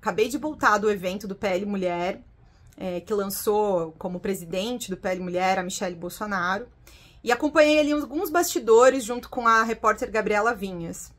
acabei de voltar do evento do PL Mulher, é, que lançou como presidente do PL Mulher a Michelle Bolsonaro, e acompanhei ali alguns bastidores junto com a repórter Gabriela Vinhas.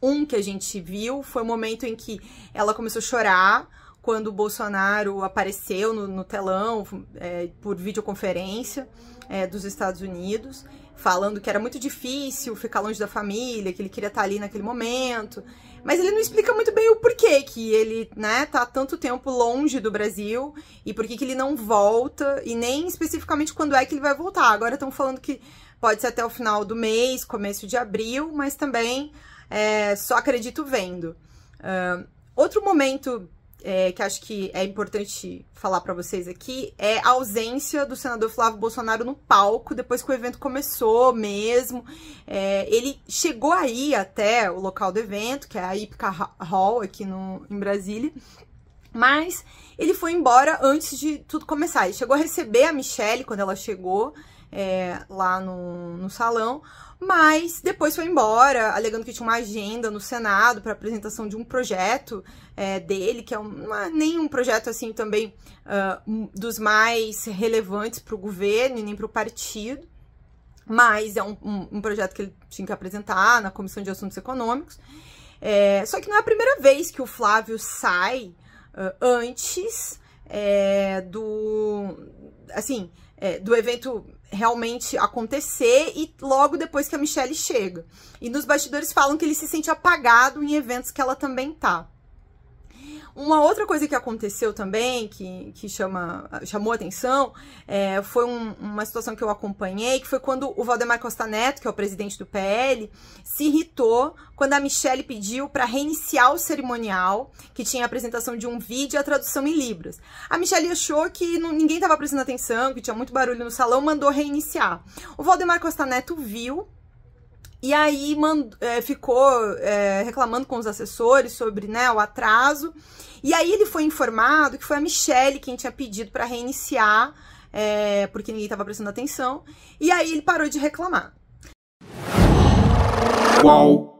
Um que a gente viu foi o momento em que ela começou a chorar quando o Bolsonaro apareceu no, no telão é, por videoconferência é, dos Estados Unidos falando que era muito difícil ficar longe da família, que ele queria estar tá ali naquele momento. Mas ele não explica muito bem o porquê que ele, né, tá tanto tempo longe do Brasil e por que que ele não volta e nem especificamente quando é que ele vai voltar. Agora estão falando que pode ser até o final do mês, começo de abril, mas também é, só acredito vendo. Uh, outro momento é, que acho que é importante falar para vocês aqui, é a ausência do senador Flávio Bolsonaro no palco depois que o evento começou mesmo. É, ele chegou aí até o local do evento, que é a Ipca Hall aqui no, em Brasília, mas ele foi embora antes de tudo começar. Ele chegou a receber a Michelle quando ela chegou, é, lá no, no salão, mas depois foi embora, alegando que tinha uma agenda no Senado para apresentação de um projeto é, dele, que é uma, é nem um projeto assim também uh, dos mais relevantes para o governo e nem para o partido, mas é um, um, um projeto que ele tinha que apresentar na Comissão de Assuntos Econômicos. É, só que não é a primeira vez que o Flávio sai uh, antes é, do. Assim, é, do evento realmente acontecer e logo depois que a Michelle chega. E nos bastidores falam que ele se sente apagado em eventos que ela também tá. Uma outra coisa que aconteceu também, que, que chama, chamou atenção, é, foi um, uma situação que eu acompanhei, que foi quando o Valdemar Costa Neto, que é o presidente do PL, se irritou quando a Michelle pediu para reiniciar o cerimonial, que tinha a apresentação de um vídeo e a tradução em Libras. A Michelle achou que não, ninguém estava prestando atenção, que tinha muito barulho no salão, mandou reiniciar. O Valdemar Costa Neto viu e aí mand... É, ficou é, reclamando com os assessores sobre né, o atraso. E aí ele foi informado que foi a Michelle quem tinha pedido para reiniciar, é, porque ninguém estava prestando atenção. E aí ele parou de reclamar. Uau.